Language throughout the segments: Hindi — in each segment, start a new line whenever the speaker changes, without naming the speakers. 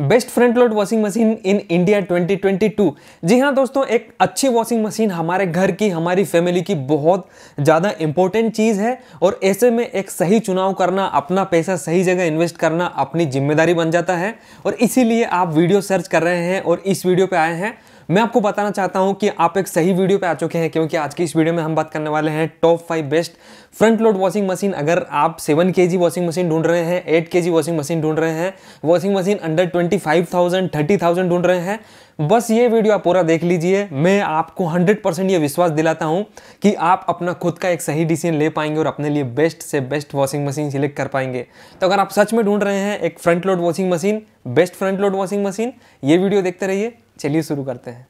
best front load washing machine in India 2022 जी हाँ दोस्तों एक अच्छी वॉशिंग मशीन हमारे घर की हमारी फैमिली की बहुत ज़्यादा इम्पोर्टेंट चीज़ है और ऐसे में एक सही चुनाव करना अपना पैसा सही जगह इन्वेस्ट करना अपनी जिम्मेदारी बन जाता है और इसीलिए आप वीडियो सर्च कर रहे हैं और इस वीडियो पर आए हैं मैं आपको बताना चाहता हूं कि आप एक सही वीडियो पे आ चुके हैं क्योंकि आज की इस वीडियो में हम बात करने वाले हैं top five best front load washing machine अगर आप सेवन के जी वॉशिंग मशीन ढूंढ रहे हैं एट के जी वॉशिंग मशीन ढूंढ रहे हैं washing machine under twenty five thousand thirty thousand ढूंढ रहे हैं बस ये वीडियो आप पूरा देख लीजिए मैं आपको 100 परसेंट ये विश्वास दिलाता हूँ कि आप अपना खुद का एक सही डिसीजन ले पाएंगे और अपने लिए बेस्ट से बेस्ट वॉशिंग मशीन सिलेक्ट कर पाएंगे तो अगर आप सच में ढूंढ रहे हैं एक front load washing machine best front load washing machine ये वीडियो देखते रहिए चलिए शुरू करते हैं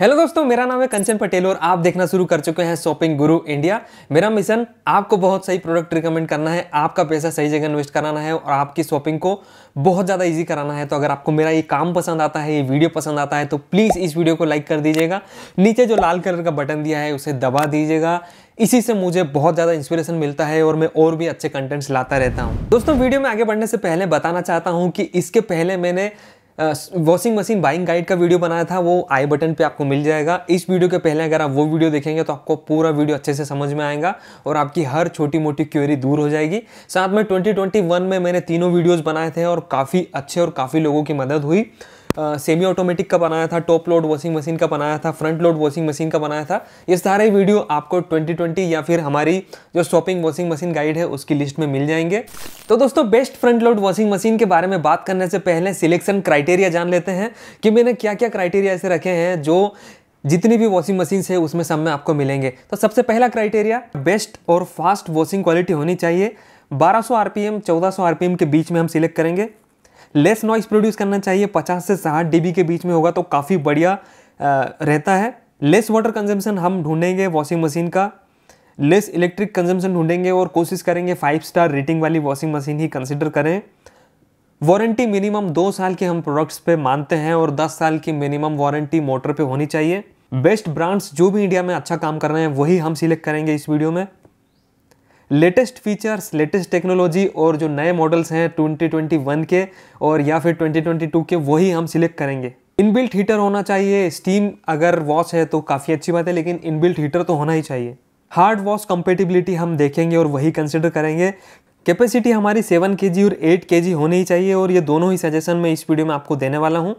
हेलो दोस्तों मेरा नाम है कंचन पटेल और आप देखना शुरू कर चुके हैं शॉपिंग गुरु इंडिया मेरा मिशन आपको बहुत सही प्रोडक्ट रिकमेंड करना है आपका पैसा सही जगह इन्वेस्ट कराना है और आपकी शॉपिंग को बहुत ज़्यादा इजी कराना है तो अगर आपको मेरा ये काम पसंद आता है ये वीडियो पसंद आता है तो प्लीज़ इस वीडियो को लाइक कर दीजिएगा नीचे जो लाल कलर का बटन दिया है उसे दबा दीजिएगा इसी से मुझे बहुत ज़्यादा इंस्पिरेशन मिलता है और मैं और भी अच्छे कंटेंट्स लाता रहता हूँ दोस्तों वीडियो में आगे बढ़ने से पहले बताना चाहता हूँ कि इसके पहले मैंने वॉशिंग मशीन बाइंग गाइड का वीडियो बनाया था वो आई बटन पे आपको मिल जाएगा इस वीडियो के पहले अगर आप वो वीडियो देखेंगे तो आपको पूरा वीडियो अच्छे से समझ में आएगा और आपकी हर छोटी मोटी क्वेरी दूर हो जाएगी साथ में 2021 में मैंने तीनों वीडियोस बनाए थे और काफ़ी अच्छे और काफ़ी लोगों की मदद हुई सेमी ऑटोमेटिक का बनाया था टॉप लोड वॉशिंग मशीन का बनाया था फ्रंट लोड वॉशिंग मशीन का बनाया था ये सारे वीडियो आपको 2020 या फिर हमारी जो शॉपिंग वॉशिंग मशीन गाइड है उसकी लिस्ट में मिल जाएंगे तो दोस्तों best front load washing machine के बारे में बात करने से पहले सिलेक्शन क्राइटेरिया जान लेते हैं कि मैंने क्या क्या क्राइटेरिया ऐसे रखे हैं जो जितनी भी वॉशिंग मशीन है उसमें सब में आपको मिलेंगे तो सबसे पहला क्राइटेरिया बेस्ट और फास्ट वॉशिंग क्वालिटी होनी चाहिए 1200 आरपीएम 1400 आरपीएम के बीच में हम सिलेक्ट करेंगे लेस नॉइस प्रोड्यूस करना चाहिए 50 से साठ डी के बीच में होगा तो काफ़ी बढ़िया रहता है लेस वाटर कंजम्पशन हम ढूंढेंगे वॉशिंग मशीन का लेस इलेक्ट्रिक कंजम्पशन ढूंढेंगे और कोशिश करेंगे फाइव स्टार रेटिंग वाली वॉशिंग मशीन ही कंसिडर करें वारंटी मिनिमम दो साल के हम प्रोडक्ट्स पे मानते हैं और दस साल की मिनिमम वारंटी मोटर पे होनी चाहिए बेस्ट ब्रांड्स जो भी इंडिया में अच्छा काम कर रहे हैं वही हम सिलेक्ट करेंगे इस वीडियो में लेटेस्ट फीचर्स लेटेस्ट टेक्नोलॉजी और जो नए मॉडल्स हैं 2021 के और या फिर 2022 के वही हम सिलेक्ट करेंगे इनबिल्ट हीटर होना चाहिए स्टीम अगर वॉश है तो काफ़ी अच्छी बात है लेकिन इनबिल्ट हीटर तो होना ही चाहिए हार्ड वॉश कंपेटिबिलिटी हम देखेंगे और वही कंसिडर करेंगे कैपेसिटी हमारी सेवन के और एट के होनी ही चाहिए और ये दोनों ही सजेशन मैं इस वीडियो में आपको देने वाला हूँ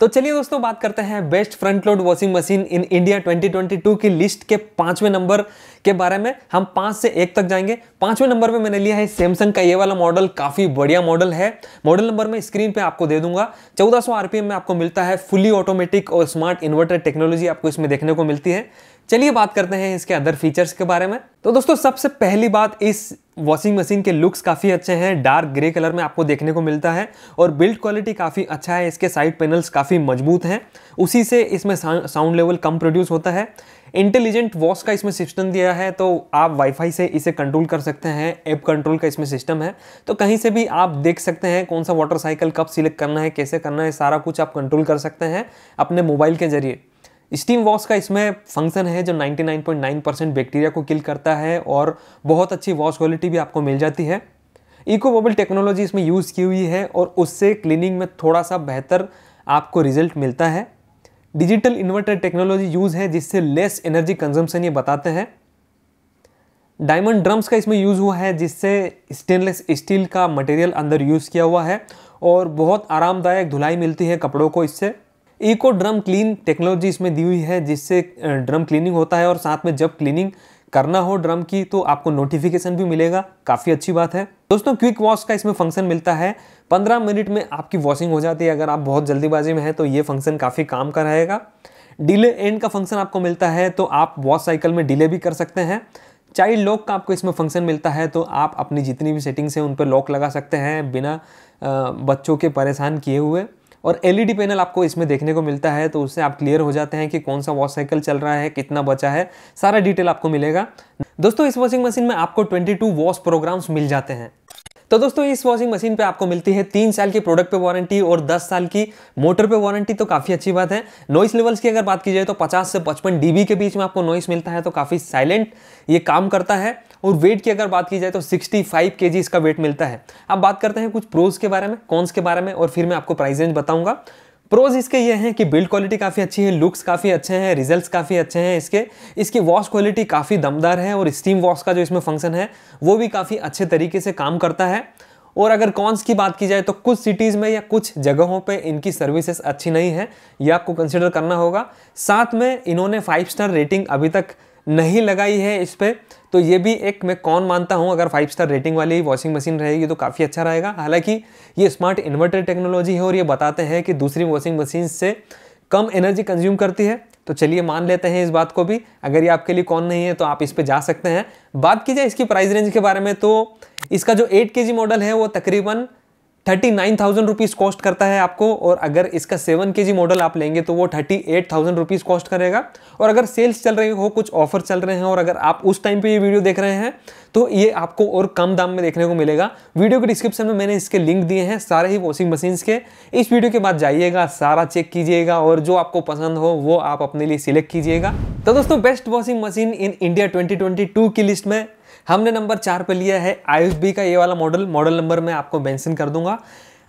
तो चलिए दोस्तों बात करते हैं best front load washing machine in India 2022 की लिस्ट के पांचवें नंबर के बारे में हम पांच से एक तक जाएंगे पांचवें नंबर में मैंने लिया है सैमसंग का ये वाला मॉडल काफी बढ़िया मॉडल है मॉडल नंबर मैं स्क्रीन पे आपको दे दूंगा 1400 आरपीएम में आपको मिलता है फुली ऑटोमेटिक और स्मार्ट इन्वर्टर टेक्नोलॉजी आपको इसमें देखने को मिलती है चलिए बात करते हैं इसके अदर फीचर्स के बारे में तो दोस्तों सबसे पहली बात इस वॉशिंग मशीन के लुक्स काफ़ी अच्छे हैं डार्क ग्रे कलर में आपको देखने को मिलता है और बिल्ड क्वालिटी काफ़ी अच्छा है इसके साइड पैनल्स काफ़ी मजबूत हैं उसी से इसमें साउंड लेवल कम प्रोड्यूस होता है इंटेलिजेंट वॉश का इसमें सिस्टम दिया है तो आप वाईफाई से इसे कंट्रोल कर सकते हैं ऐप कंट्रोल का इसमें सिस्टम है तो कहीं से भी आप देख सकते हैं कौन सा वाटर साइकिल कब सिलेक्ट करना है कैसे करना है सारा कुछ आप कंट्रोल कर सकते हैं अपने मोबाइल के जरिए स्टीम वॉश का इसमें फंक्शन है जो 99.9 परसेंट बैक्टीरिया को किल करता है और बहुत अच्छी वॉश क्वालिटी भी आपको मिल जाती है इको बबल टेक्नोलॉजी इसमें यूज़ की हुई है और उससे क्लीनिंग में थोड़ा सा बेहतर आपको रिजल्ट मिलता है डिजिटल इन्वर्टर टेक्नोलॉजी यूज़ है जिससे लेस एनर्जी कंजम्पशन ये बताते हैं डायमंड ड्रम्स का इसमें यूज़ हुआ है जिससे स्टेनलेस स्टील का मटेरियल अंदर यूज़ किया हुआ है और बहुत आरामदायक धुलाई मिलती है कपड़ों को इससे इको ड्रम क्लीन टेक्नोलॉजी इसमें दी हुई है जिससे ड्रम क्लीनिंग होता है और साथ में जब क्लीनिंग करना हो ड्रम की तो आपको नोटिफिकेशन भी मिलेगा काफ़ी अच्छी बात है दोस्तों क्विक वॉश का इसमें फंक्शन मिलता है 15 मिनट में आपकी वॉशिंग हो जाती है अगर आप बहुत जल्दीबाजी में हैं तो ये फंक्शन काफ़ी काम का रहेगा डिले एंड का फंक्शन आपको मिलता है तो आप वॉश साइकिल में डिले भी कर सकते हैं चाइल्ड लॉक का आपको इसमें फंक्शन मिलता है तो आप अपनी जितनी भी सेटिंग्स हैं उन पर लॉक लगा सकते हैं बिना बच्चों के परेशान किए हुए और एलईडी पैनल e आपको इसमें देखने को मिलता है तो उससे आप क्लियर हो जाते हैं कि कौन सा वॉश साइकिल चल रहा है कितना बचा है सारा डिटेल आपको मिलेगा दोस्तों इस वॉशिंग मशीन में आपको 22 वॉश प्रोग्राम्स मिल जाते हैं तो दोस्तों इस वॉशिंग मशीन पे आपको मिलती है तीन साल की प्रोडक्ट पे वारंटी और दस साल की मोटर पे वारंटी तो काफ़ी अच्छी बात है नॉइस लेवल्स की अगर बात की जाए तो पचास से पचपन डीबी के बीच में आपको नॉइस मिलता है तो काफ़ी साइलेंट ये काम करता है और वेट की अगर बात की जाए तो 65 फाइव के इसका वेट मिलता है अब बात करते हैं कुछ प्रोज के बारे में कॉन्स के बारे में और फिर मैं आपको प्राइस रेंज बताऊंगा प्रोज इसके ये हैं कि बिल्ड क्वालिटी काफ़ी अच्छी है लुक्स काफ़ी अच्छे हैं रिजल्ट्स काफ़ी अच्छे हैं इसके इसकी वॉश क्वालिटी काफ़ी दमदार है और स्टीम वॉश का जो इसमें फंक्शन है वो भी काफ़ी अच्छे तरीके से काम करता है और अगर कॉन्स की बात की जाए तो कुछ सिटीज़ में या कुछ जगहों पे इनकी सर्विसेज अच्छी नहीं है ये आपको कंसिडर करना होगा साथ में इन्होंने फाइव स्टार रेटिंग अभी तक नहीं लगाई है इस पर तो ये भी एक मैं कौन मानता हूँ अगर फाइव स्टार रेटिंग वाली वॉशिंग मशीन रहेगी तो काफ़ी अच्छा रहेगा हालांकि ये स्मार्ट इन्वर्टर टेक्नोलॉजी है और ये बताते हैं कि दूसरी वॉशिंग मशीन से कम एनर्जी कंज्यूम करती है तो चलिए मान लेते हैं इस बात को भी अगर ये आपके लिए कौन नहीं है तो आप इस पर जा सकते हैं बात की जाए इसकी प्राइस रेंज के बारे में तो इसका जो एट के मॉडल है वो तकरीबन thirty nine thousand rupees cost करता है आपको और अगर इसका सेवन के जी मॉडल आप लेंगे तो वो thirty eight thousand rupees cost करेगा और अगर सेल्स चल रहे हो कुछ ऑफर चल रहे हैं और अगर आप उस टाइम पे ये वीडियो देख रहे हैं तो ये आपको और कम दाम में देखने को मिलेगा वीडियो के डिस्क्रिप्शन में मैंने इसके लिंक दिए हैं सारे ही वॉशिंग मशीन्स के इस वीडियो के बाद जाइएगा सारा चेक कीजिएगा और जो आपको पसंद हो वो आप अपने लिए सिलेक्ट कीजिएगा तो दोस्तों best washing machine in India twenty की लिस्ट में हमने नंबर चार पे लिया है आई का ये वाला मॉडल मॉडल नंबर मैं आपको मैंसन कर दूंगा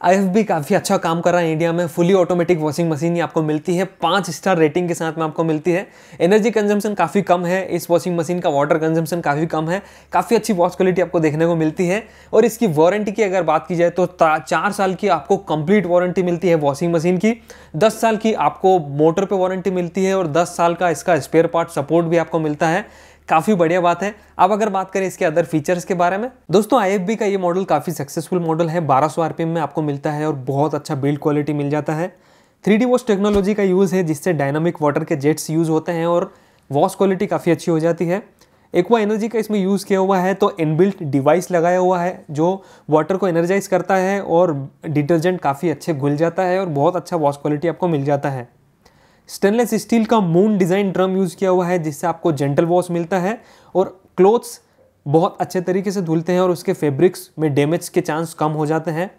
आई काफ़ी अच्छा काम कर रहा है इंडिया में फुली ऑटोमेटिक वॉशिंग मशीन ही आपको मिलती है पाँच स्टार रेटिंग के साथ में आपको मिलती है एनर्जी कंजम्पशन काफ़ी कम है इस वॉशिंग मशीन का वाटर कंजम्पशन काफ़ी कम है काफ़ी अच्छी वॉश क्वालिटी आपको देखने को मिलती है और इसकी वारंटी की अगर बात की जाए तो चार साल की आपको कंप्लीट वारंटी मिलती है वॉशिंग मशीन की दस साल की आपको मोटर पर वारंटी मिलती है और दस साल का इसका स्पेयर पार्ट सपोर्ट भी आपको मिलता है काफ़ी बढ़िया बात है अब अगर बात करें इसके अदर फीचर्स के बारे में दोस्तों आई का ये मॉडल काफ़ी सक्सेसफुल मॉडल है 1200 आरपीएम में आपको मिलता है और बहुत अच्छा बिल्ड क्वालिटी मिल जाता है थ्री डी टेक्नोलॉजी का यूज़ है जिससे डायनामिक वाटर के जेट्स यूज़ होते हैं और वॉश क्वालिटी काफ़ी अच्छी हो जाती है एक्वा एनर्जी का इसमें यूज़ किया हुआ है तो इनबिल्ट डिवाइस लगाया हुआ है जो वाटर को एनर्जाइज करता है और डिटर्जेंट काफ़ी अच्छे घुल जाता है और बहुत अच्छा वॉश क्वालिटी आपको मिल जाता है स्टेनलेस स्टील का मून डिज़ाइन ड्रम यूज़ किया हुआ है जिससे आपको जेंटल वॉश मिलता है और क्लोथ्स बहुत अच्छे तरीके से धुलते हैं और उसके फैब्रिक्स में डैमेज के चांस कम हो जाते हैं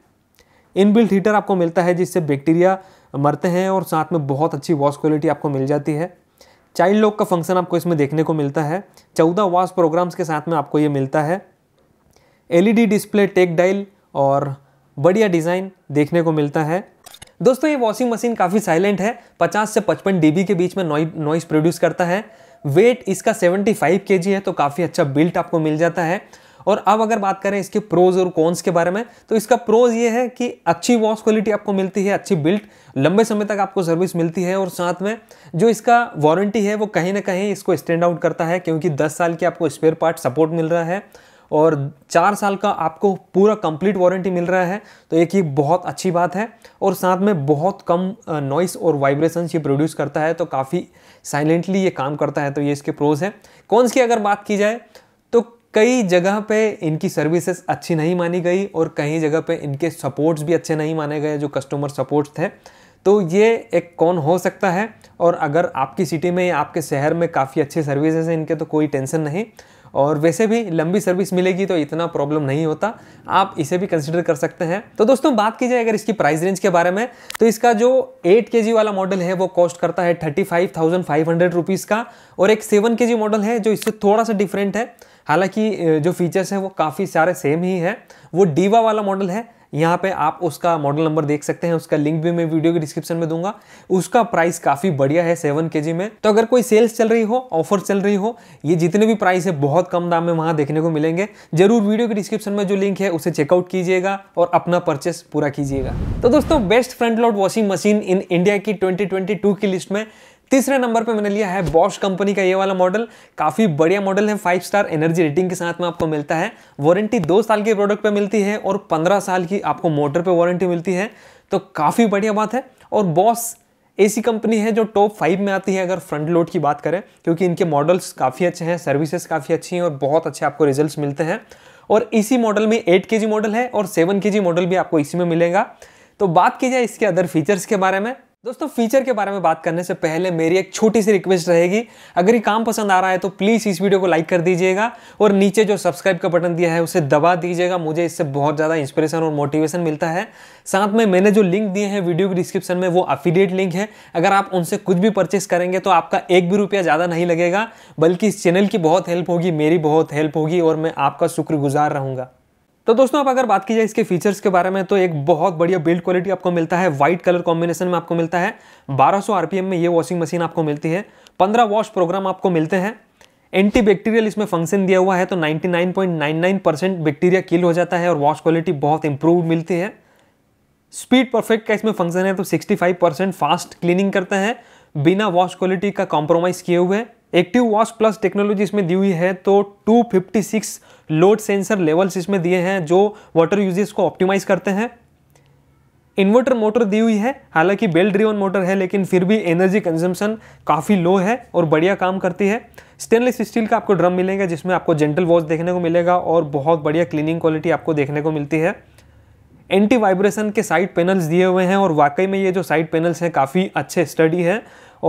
इनबिल्ट हीटर आपको मिलता है जिससे बैक्टीरिया मरते हैं और साथ में बहुत अच्छी वॉश क्वालिटी आपको मिल जाती है चाइल्ड लॉक का फंक्शन आपको इसमें देखने को मिलता है चौदह वॉश प्रोग्राम्स के साथ में आपको ये मिलता है एलईडी डिस्प्ले टेक डाइल और बढ़िया डिज़ाइन देखने को मिलता है दोस्तों ये वॉशिंग मशीन काफ़ी साइलेंट है 50 से 55 डीबी के बीच में नॉइस प्रोड्यूस करता है वेट इसका 75 फाइव है तो काफ़ी अच्छा बिल्ट आपको मिल जाता है और अब अगर बात करें इसके प्रोज और कॉन्स के बारे में तो इसका प्रोज ये है कि अच्छी वॉश क्वालिटी आपको मिलती है अच्छी बिल्ट लंबे समय तक आपको सर्विस मिलती है और साथ में जो इसका वारंटी है वो कहीं ना कहीं इसको स्टैंड आउट करता है क्योंकि 10 साल की आपको स्पेयर पार्ट सपोर्ट मिल रहा है और चार साल का आपको पूरा कंप्लीट वारंटी मिल रहा है तो एक ये बहुत अच्छी बात है और साथ में बहुत कम नॉइस और वाइब्रेशन ये प्रोड्यूस करता है तो काफ़ी साइलेंटली ये काम करता है तो ये इसके प्रोज हैं कौनस की अगर बात की जाए तो कई जगह पे इनकी सर्विसेज अच्छी नहीं मानी गई और कई जगह पे इनके सपोर्ट्स भी अच्छे नहीं माने गए जो कस्टमर सपोर्ट थे तो ये एक कौन हो सकता है और अगर आपकी सिटी में या आपके शहर में काफ़ी अच्छे सर्विसेज हैं इनके तो कोई टेंशन नहीं और वैसे भी लंबी सर्विस मिलेगी तो इतना प्रॉब्लम नहीं होता आप इसे भी कंसिडर कर सकते हैं तो दोस्तों बात की जाए अगर इसकी प्राइस रेंज के बारे में तो इसका जो एट के वाला मॉडल है वो कॉस्ट करता है thirty five thousand five hundred rupees का और एक सेवन के मॉडल है जो इससे थोड़ा सा डिफरेंट है हालांकि जो फीचर्स हैं वो काफ़ी सारे सेम ही हैं वो डीवा वाला मॉडल है यहाँ पे आप उसका मॉडल नंबर देख सकते हैं उसका लिंक भी मैं वीडियो के डिस्क्रिप्शन में दूंगा उसका प्राइस काफ़ी बढ़िया है सेवन के में तो अगर कोई सेल्स चल रही हो ऑफर चल रही हो ये जितने भी प्राइस है बहुत कम दाम में वहां देखने को मिलेंगे जरूर वीडियो के डिस्क्रिप्शन में जो लिंक है उसे चेकआउट कीजिएगा और अपना परचेस पूरा कीजिएगा तो दोस्तों best front load washing machine in India की ट्वेंटी की लिस्ट में तीसरे नंबर पे मैंने लिया है बॉश कंपनी का ये वाला मॉडल काफ़ी बढ़िया मॉडल है फाइव स्टार एनर्जी रेटिंग के साथ में आपको मिलता है वारंटी दो साल के प्रोडक्ट पे मिलती है और पंद्रह साल की आपको मोटर पे वारंटी मिलती है तो काफ़ी बढ़िया बात है और बॉस ऐसी कंपनी है जो टॉप फाइव में आती है अगर फ्रंट लोड की बात करें क्योंकि इनके मॉडल्स काफ़ी अच्छे हैं सर्विसेज काफ़ी अच्छी हैं और बहुत अच्छे आपको रिजल्ट मिलते हैं और इसी मॉडल में एट के मॉडल है और सेवन के मॉडल भी आपको इसी में मिलेगा तो बात की जाए इसके अदर फीचर्स के बारे में दोस्तों फीचर के बारे में बात करने से पहले मेरी एक छोटी सी रिक्वेस्ट रहेगी अगर ये काम पसंद आ रहा है तो प्लीज़ इस वीडियो को लाइक कर दीजिएगा और नीचे जो सब्सक्राइब का बटन दिया है उसे दबा दीजिएगा मुझे इससे बहुत ज़्यादा इंस्पिरेशन और मोटिवेशन मिलता है साथ में मैंने जो लिंक दिए हैं वीडियो के डिस्क्रिप्शन में वो अफिडेट लिंक है अगर आप उनसे कुछ भी परचेस करेंगे तो आपका एक भी रुपया ज़्यादा नहीं लगेगा बल्कि इस चैनल की बहुत हेल्प होगी मेरी बहुत हेल्प होगी और मैं आपका शुक्रगुजार रहूँगा तो दोस्तों आप अगर बात की जाए इसके फीचर्स के बारे में तो एक बहुत बढ़िया बिल्ड क्वालिटी आपको मिलता है वाइट कलर कॉम्बिनेशन में आपको मिलता है 1200 आरपीएम में ये वॉशिंग मशीन आपको मिलती है 15 वॉश प्रोग्राम आपको मिलते हैं एंटीबैक्टीरियल इसमें फंक्शन दिया हुआ है तो 99.99 परसेंट बैक्टीरिया किल हो जाता है और वॉश क्वालिटी बहुत इंप्रूव मिलती है स्पीड परफेक्ट का इसमें फंक्शन है तो सिक्सटी परसेंट फास्ट क्लीनिंग करते हैं बिना वॉश क्वालिटी का कॉम्प्रोमाइज़ किए हुए एक्टिव वॉश प्लस टेक्नोलॉजी इसमें दी हुई है तो 256 लोड सेंसर लेवल्स इसमें दिए हैं जो वाटर यूजेस को ऑप्टिमाइज करते हैं इन्वर्टर मोटर दी हुई है हालांकि बेल ड्रीवन मोटर है लेकिन फिर भी एनर्जी कंजम्पशन काफ़ी लो है और बढ़िया काम करती है स्टेनलेस स्टील का आपको ड्रम मिलेगा जिसमें आपको जेंटल वॉश देखने को मिलेगा और बहुत बढ़िया क्लीनिंग क्वालिटी आपको देखने को मिलती है एंटी वाइब्रेशन के साइड पैनल्स दिए हुए हैं और वाकई में ये जो साइड पैनल्स हैं काफ़ी अच्छे स्टडी हैं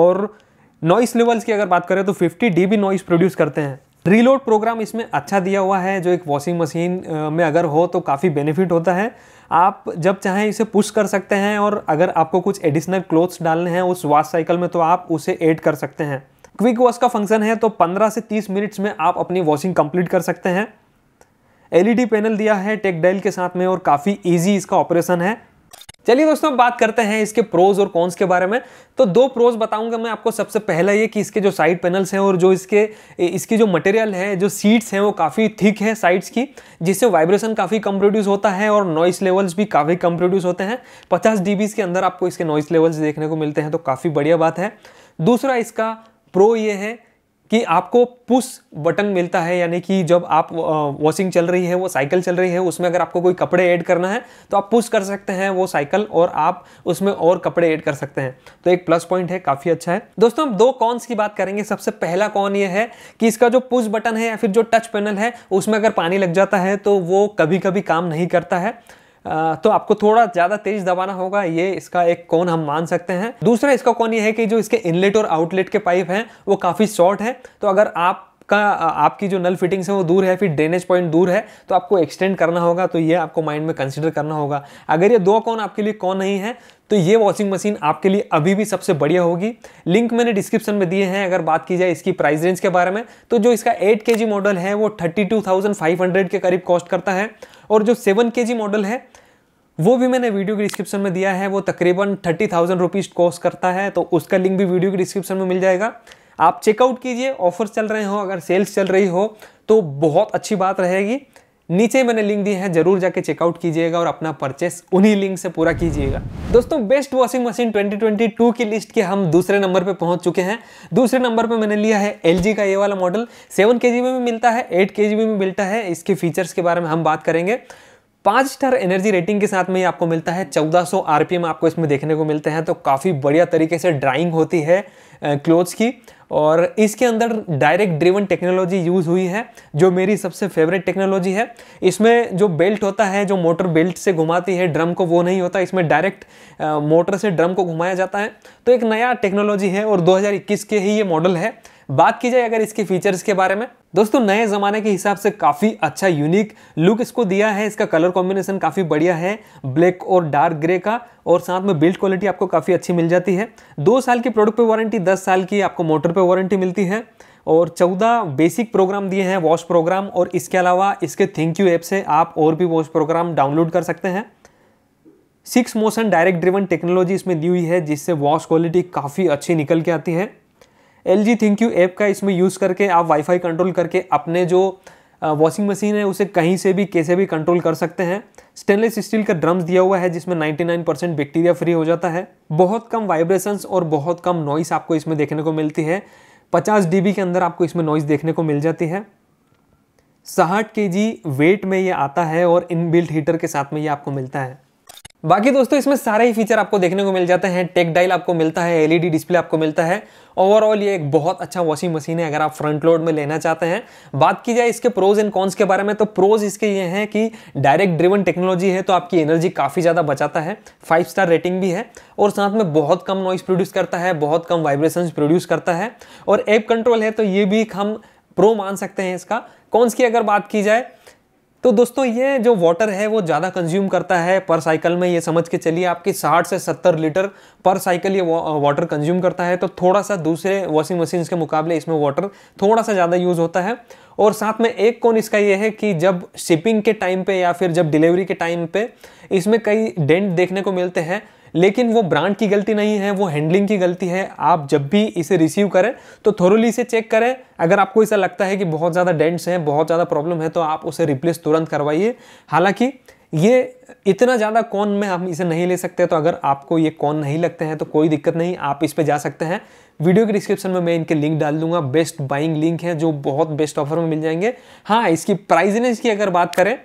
और नॉइस लेवल्स की अगर बात करें तो 50 बी नॉइस प्रोड्यूस करते हैं रीलोड प्रोग्राम इसमें अच्छा दिया हुआ है जो एक वॉशिंग मशीन में अगर हो तो काफ़ी बेनिफिट होता है आप जब चाहें इसे पुश कर सकते हैं और अगर आपको कुछ एडिशनल क्लोथ्स डालने हैं उस वॉश साइकिल में तो आप उसे ऐड कर सकते हैं क्विक वॉश का फंक्शन है तो 15 से 30 मिनट्स में आप अपनी वॉशिंग कंप्लीट कर सकते हैं एलईडी पैनल e दिया है टेक्डाइल के साथ में और काफ़ी ईजी इसका ऑपरेशन है चलिए दोस्तों अब बात करते हैं इसके प्रोज और कॉन्स के बारे में तो दो प्रोज बताऊंगा मैं आपको सबसे पहला ये कि इसके जो साइड पैनल्स हैं और जो इसके इसकी जो मटेरियल है जो सीट्स हैं वो काफ़ी थिक है साइड्स की जिससे वाइब्रेशन काफ़ी कम प्रोड्यूस होता है और नॉइस लेवल्स भी काफ़ी कम प्रोड्यूस होते हैं पचास डी के अंदर आपको इसके नॉइस लेवल्स देखने को मिलते हैं तो काफ़ी बढ़िया बात है दूसरा इसका प्रो ये है कि आपको पुश बटन मिलता है यानी कि जब आप वॉशिंग चल रही है वो साइकिल चल रही है उसमें अगर आपको कोई कपड़े ऐड करना है तो आप पुश कर सकते हैं वो साइकिल और आप उसमें और कपड़े ऐड कर सकते हैं तो एक प्लस पॉइंट है काफ़ी अच्छा है दोस्तों हम दो कॉन्स की बात करेंगे सबसे पहला कॉन ये है कि इसका जो पुश बटन है या फिर जो टच पैनल है उसमें अगर पानी लग जाता है तो वो कभी कभी काम नहीं करता है तो आपको थोड़ा ज़्यादा तेज दबाना होगा ये इसका एक कोन हम मान सकते हैं दूसरा इसका कोन ये है कि जो इसके इनलेट और आउटलेट के पाइप हैं वो काफ़ी शॉर्ट है तो अगर आप का आपकी जो नल फिटिंग्स है वो दूर है फिर ड्रेनेज पॉइंट दूर है तो आपको एक्सटेंड करना होगा तो ये आपको माइंड में कंसिडर करना होगा अगर ये दो कौन आपके लिए कौन नहीं है तो ये वॉशिंग मशीन आपके लिए अभी भी सबसे बढ़िया होगी लिंक मैंने डिस्क्रिप्शन में दिए हैं अगर बात की जाए इसकी प्राइस रेंज के बारे में तो जो इसका एट के मॉडल है वो थर्टी के करीब कॉस्ट करता है और जो सेवन के मॉडल है वो भी मैंने वीडियो के डिस्क्रिप्शन में दिया है वो तकरीबन थर्टी थाउजेंड रुपीज़ कॉस्ट करता है तो उसका लिंक भी वीडियो के डिस्क्रिप्शन में मिल जाएगा आप चेकआउट कीजिए ऑफर्स चल रहे हो अगर सेल्स चल रही हो तो बहुत अच्छी बात रहेगी नीचे मैंने लिंक दी है जरूर जाके चेकआउट कीजिएगा और अपना परचेस उन्हीं लिंक से पूरा कीजिएगा दोस्तों बेस्ट वॉशिंग मशीन 2022 की लिस्ट के हम दूसरे नंबर पे पहुंच चुके हैं दूसरे नंबर पे मैंने लिया है एल का ये वाला मॉडल सेवन के में भी मिलता है एट के में भी मिलता है इसके फीचर्स के बारे में हम बात करेंगे पाँच स्टार एनर्जी रेटिंग के साथ में ये आपको मिलता है 1400 आरपीएम आपको इसमें देखने को मिलते हैं तो काफ़ी बढ़िया तरीके से ड्राइंग होती है क्लोथ्स की और इसके अंदर डायरेक्ट ड्रिवन टेक्नोलॉजी यूज़ हुई है जो मेरी सबसे फेवरेट टेक्नोलॉजी है इसमें जो बेल्ट होता है जो मोटर बेल्ट से घुमाती है ड्रम को वो नहीं होता इसमें डायरेक्ट मोटर से ड्रम को घुमाया जाता है तो एक नया टेक्नोलॉजी है और दो के ही ये मॉडल है बात की जाए अगर इसके फीचर्स के बारे में दोस्तों नए ज़माने के हिसाब से काफ़ी अच्छा यूनिक लुक इसको दिया है इसका कलर कॉम्बिनेशन काफ़ी बढ़िया है ब्लैक और डार्क ग्रे का और साथ में बिल्ड क्वालिटी आपको काफ़ी अच्छी मिल जाती है दो साल की प्रोडक्ट पे वारंटी दस साल की आपको मोटर पे वारंटी मिलती है और चौदह बेसिक प्रोग्राम दिए हैं वॉश प्रोग्राम और इसके अलावा इसके थैंक यू ऐप से आप और भी वॉश प्रोग्राम डाउनलोड कर सकते हैं six motion direct driven technology इसमें दी हुई है जिससे वॉश क्वालिटी काफ़ी अच्छी निकल के आती है L G ThinQ app का इसमें यूज़ करके आप वाईफाई कंट्रोल करके अपने जो वॉशिंग मशीन है उसे कहीं से भी कैसे भी कंट्रोल कर सकते हैं स्टेनलेस स्टील का ड्रम्स दिया हुआ है जिसमें 99 परसेंट बैक्टीरिया फ्री हो जाता है बहुत कम वाइब्रेशंस और बहुत कम नॉइस आपको इसमें देखने को मिलती है 50 डी के अंदर आपको इसमें नॉइस देखने को मिल जाती है साठ के वेट में ये आता है और इनबिल्ट हीटर के साथ में ये आपको मिलता है बाकी दोस्तों इसमें सारे ही फीचर आपको देखने को मिल जाते हैं टेक डायल आपको मिलता है एलईडी डिस्प्ले e आपको मिलता है ओवरऑल ये एक बहुत अच्छा वॉशिंग मशीन है अगर आप फ्रंट लोड में लेना चाहते हैं बात की जाए इसके प्रोज एंड कॉन्स के बारे में तो प्रोज इसके ये हैं कि डायरेक्ट ड्रिवन टेक्नोलॉजी है तो आपकी एनर्जी काफ़ी ज़्यादा बचाता है फाइव स्टार रेटिंग भी है और साथ में बहुत कम नॉइस प्रोड्यूस करता है बहुत कम वाइब्रेशन प्रोड्यूस करता है और एप कंट्रोल है तो ये भी हम प्रो मान सकते हैं इसका कॉन्स की अगर बात की जाए तो दोस्तों ये जो वाटर है वो ज़्यादा कंज्यूम करता है पर साइकिल में ये समझ के चलिए आपकी साठ से सत्तर लीटर पर साइकिल ये वाटर कंज्यूम करता है तो थोड़ा सा दूसरे वॉशिंग मशीन्स के मुकाबले इसमें वाटर थोड़ा सा ज़्यादा यूज़ होता है और साथ में एक कौन इसका ये है कि जब शिपिंग के टाइम पे या फिर जब डिलीवरी के टाइम पे इसमें कई डेंट देखने को मिलते हैं लेकिन वो ब्रांड की गलती नहीं है वो हैंडलिंग की गलती है आप जब भी इसे रिसीव करें तो थोरोली इसे चेक करें अगर आपको ऐसा लगता है कि बहुत ज़्यादा डेंट्स हैं बहुत ज़्यादा प्रॉब्लम है तो आप उसे रिप्लेस तुरंत करवाइए हालांकि ये इतना ज़्यादा कौन में हम इसे नहीं ले सकते तो अगर आपको ये कौन नहीं लगते हैं तो कोई दिक्कत नहीं आप इस पर जा सकते हैं वीडियो के डिस्क्रिप्शन में मैं इनके लिंक डाल दूंगा बेस्ट बाइंग लिंक है जो बहुत बेस्ट ऑफर में मिल जाएंगे हाँ इसकी प्राइजनेस की अगर बात करें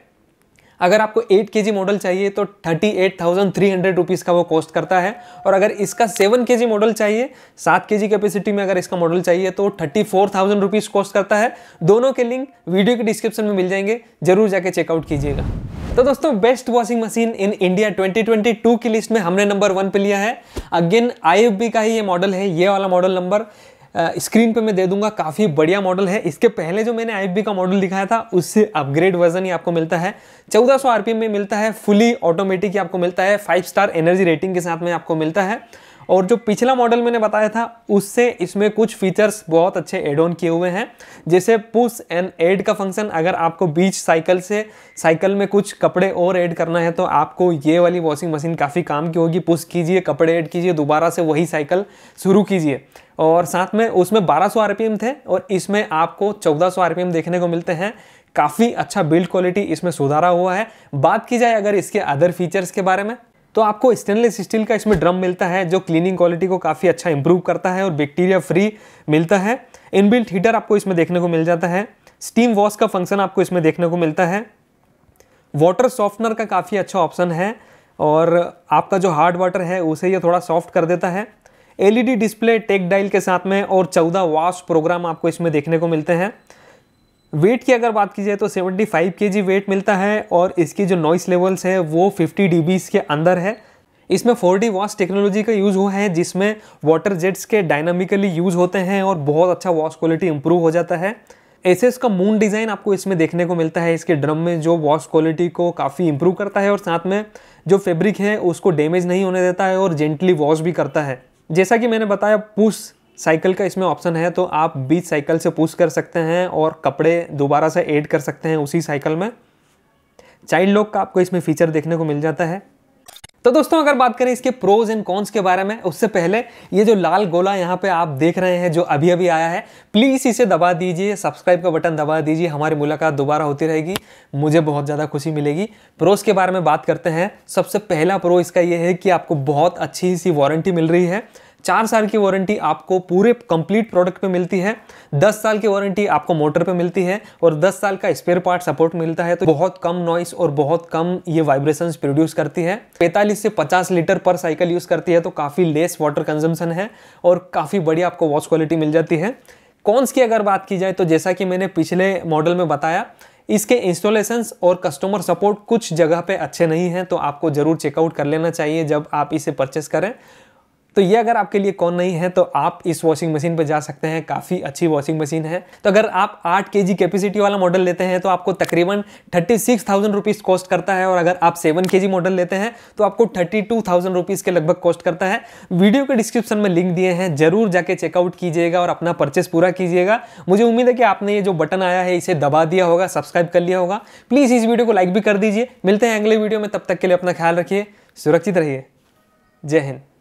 अगर आपको 8 के मॉडल चाहिए तो thirty eight thousand three hundred rupees का वो कॉस्ट करता है और अगर इसका सेवन के मॉडल चाहिए सात के कैपेसिटी में अगर इसका मॉडल चाहिए तो thirty four thousand rupees cost करता है दोनों के लिंक वीडियो के डिस्क्रिप्शन में मिल जाएंगे जरूर जाके चेकआउट कीजिएगा तो दोस्तों best washing machine in India 2022 की लिस्ट में हमने नंबर वन पे लिया है अगेन आई का ही ये मॉडल है ये वाला मॉडल नंबर स्क्रीन पे मैं दे दूंगा काफ़ी बढ़िया मॉडल है इसके पहले जो मैंने आई का मॉडल दिखाया था उससे अपग्रेड वर्जन ही आपको मिलता है 1400 सौ में मिलता है फुली ऑटोमेटिक ही आपको मिलता है फाइव स्टार एनर्जी रेटिंग के साथ में आपको मिलता है और जो पिछला मॉडल मैंने बताया था उससे इसमें कुछ फीचर्स बहुत अच्छे एड ऑन किए हुए हैं जैसे पुश एंड एड का फंक्शन अगर आपको बीच साइकिल से साइकिल में कुछ कपड़े और ऐड करना है तो आपको ये वाली वॉशिंग मशीन काफ़ी काम की होगी पुश कीजिए कपड़े ऐड कीजिए दोबारा से वही साइकिल शुरू कीजिए और साथ में उसमें 1200 सौ थे और इसमें आपको 1400 सौ देखने को मिलते हैं काफ़ी अच्छा बिल्ड क्वालिटी इसमें सुधारा हुआ है बात की जाए अगर इसके अदर फीचर्स के बारे में तो आपको स्टेनलेस स्टील का इसमें ड्रम मिलता है जो क्लीनिंग क्वालिटी को काफ़ी अच्छा इंप्रूव करता है और बैक्टीरिया फ्री मिलता है इनबिल्ट हीटर आपको इसमें देखने को मिल जाता है स्टीम वॉश का फंक्शन आपको इसमें देखने को मिलता है वाटर सॉफ्टनर का काफ़ी अच्छा ऑप्शन है और आपका जो हार्ड वाटर है उसे ये थोड़ा सॉफ्ट कर देता है एलईडी डिस्प्ले टेक डाइल के साथ में और 14 वाश प्रोग्राम आपको इसमें देखने को मिलते हैं वेट की अगर बात की जाए तो 75 फाइव के वेट मिलता है और इसकी जो नॉइस लेवल्स है वो 50 डी के अंदर है इसमें 4D डी वॉश टेक्नोलॉजी का यूज़ हुआ है जिसमें वाटर जेट्स के डायनामिकली यूज़ होते हैं और बहुत अच्छा वॉश क्वालिटी इंप्रूव हो जाता है ऐसे का मून डिज़ाइन आपको इसमें देखने को मिलता है इसके ड्रम में जो वॉश क्वालिटी को काफ़ी इंप्रूव करता है और साथ में जो फैब्रिक है उसको डैमेज नहीं होने देता है और जेंटली वॉश भी करता है जैसा कि मैंने बताया पुश साइकिल का इसमें ऑप्शन है तो आप बीच साइकिल से पुश कर सकते हैं और कपड़े दोबारा से ऐड कर सकते हैं उसी साइकिल में चाइल्ड लॉक का आपको इसमें फीचर देखने को मिल जाता है तो दोस्तों अगर बात करें इसके प्रोज एंड कॉन्स के बारे में उससे पहले ये जो लाल गोला यहाँ पे आप देख रहे हैं जो अभी अभी आया है प्लीज़ इसे दबा दीजिए सब्सक्राइब का बटन दबा दीजिए हमारी मुलाकात दोबारा होती रहेगी मुझे बहुत ज़्यादा खुशी मिलेगी प्रोज के बारे में बात करते हैं सबसे पहला प्रो इसका यह है कि आपको बहुत अच्छी सी वारंटी मिल रही है चार साल की वारंटी आपको पूरे कंप्लीट प्रोडक्ट पे मिलती है दस साल की वारंटी आपको मोटर पे मिलती है और दस साल का स्पेयर पार्ट सपोर्ट मिलता है तो बहुत कम नॉइस और बहुत कम ये वाइब्रेशंस प्रोड्यूस करती है पैंतालीस से पचास लीटर पर साइकिल यूज करती है तो काफ़ी लेस वाटर कंजम्पन है और काफ़ी बढ़िया आपको वॉच क्वालिटी मिल जाती है कॉन्स की अगर बात की जाए तो जैसा कि मैंने पिछले मॉडल में बताया इसके इंस्टॉलेशन और कस्टमर सपोर्ट कुछ जगह पे अच्छे नहीं हैं तो आपको ज़रूर चेकआउट कर लेना चाहिए जब आप इसे परचेस करें तो ये अगर आपके लिए कौन नहीं है तो आप इस वॉशिंग मशीन पर जा सकते हैं काफ़ी अच्छी वॉशिंग मशीन है तो अगर आप आठ के कैपेसिटी वाला मॉडल लेते हैं तो आपको तकरीबन thirty six thousand rupees cost करता है और अगर आप सेवन के मॉडल लेते हैं तो आपको थर्टी टू थाउजेंड रुपीज़ के लगभग कॉस्ट करता है वीडियो के डिस्क्रिप्शन में लिंक दिए हैं जरूर जाके चेकआउट कीजिएगा और अपना परचेस पूरा कीजिएगा मुझे उम्मीद है कि आपने ये जो बटन आया है इसे दबा दिया होगा सब्सक्राइब कर लिया होगा प्लीज़ इस वीडियो को लाइक भी कर दीजिए मिलते हैं अगले वीडियो में तब तक के लिए अपना ख्याल रखिए सुरक्षित रहिए जय हिंद